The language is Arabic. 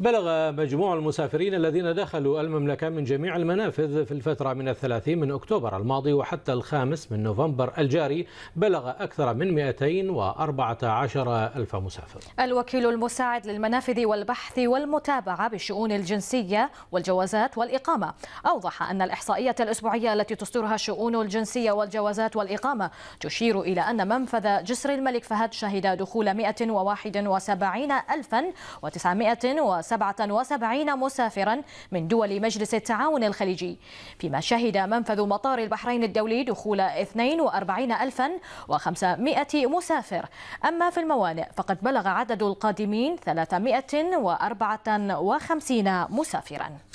بلغ مجموع المسافرين الذين دخلوا المملكة من جميع المنافذ في الفترة من الثلاثين من أكتوبر الماضي وحتى الخامس من نوفمبر الجاري بلغ أكثر من 214 ألف مسافر الوكيل المساعد للمنافذ والبحث والمتابعة بالشؤون الجنسية والجوازات والإقامة أوضح أن الإحصائية الأسبوعية التي تصدرها الشؤون الجنسية والجوازات والإقامة تشير إلى أن منفذ جسر الملك فهد شهد دخول 171 ألفا 177 مسافرا من دول مجلس التعاون الخليجي فيما شهد منفذ مطار البحرين الدولي دخول 42500 مسافر أما في الموانئ فقد بلغ عدد القادمين 354 مسافرا